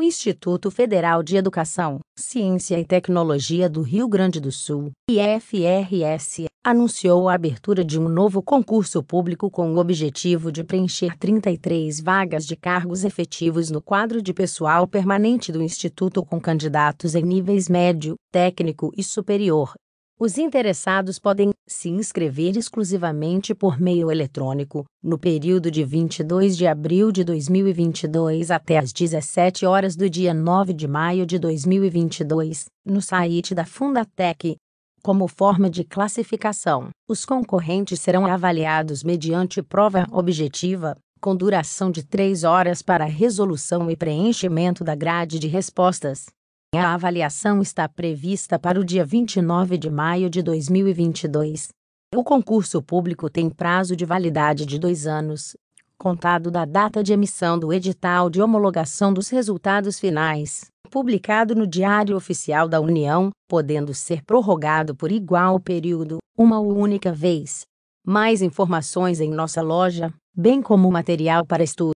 o Instituto Federal de Educação, Ciência e Tecnologia do Rio Grande do Sul, IFRS, anunciou a abertura de um novo concurso público com o objetivo de preencher 33 vagas de cargos efetivos no quadro de pessoal permanente do Instituto com candidatos em níveis médio, técnico e superior, os interessados podem se inscrever exclusivamente por meio eletrônico no período de 22 de abril de 2022 até às 17 horas do dia 9 de maio de 2022, no site da Fundatec. Como forma de classificação, os concorrentes serão avaliados mediante prova objetiva, com duração de 3 horas para resolução e preenchimento da grade de respostas. A avaliação está prevista para o dia 29 de maio de 2022. O concurso público tem prazo de validade de dois anos, contado da data de emissão do edital de homologação dos resultados finais, publicado no Diário Oficial da União, podendo ser prorrogado por igual período, uma única vez. Mais informações em nossa loja, bem como material para estudo.